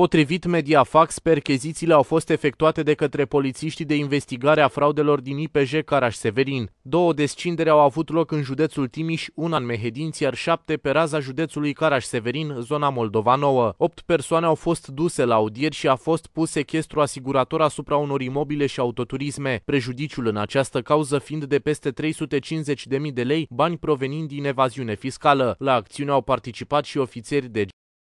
Potrivit Mediafax, perchezițiile au fost efectuate de către polițiștii de investigare a fraudelor din IPJ Caraș-Severin. Două descindere au avut loc în județul Timiș, una în Mehedinți, iar șapte pe raza județului Caraș-Severin, zona Moldova Nouă. Opt persoane au fost duse la audieri și a fost pus sechestru asigurator asupra unor imobile și autoturisme, prejudiciul în această cauză fiind de peste 350.000 de lei, bani provenind din evaziune fiscală. La acțiune au participat și ofițeri de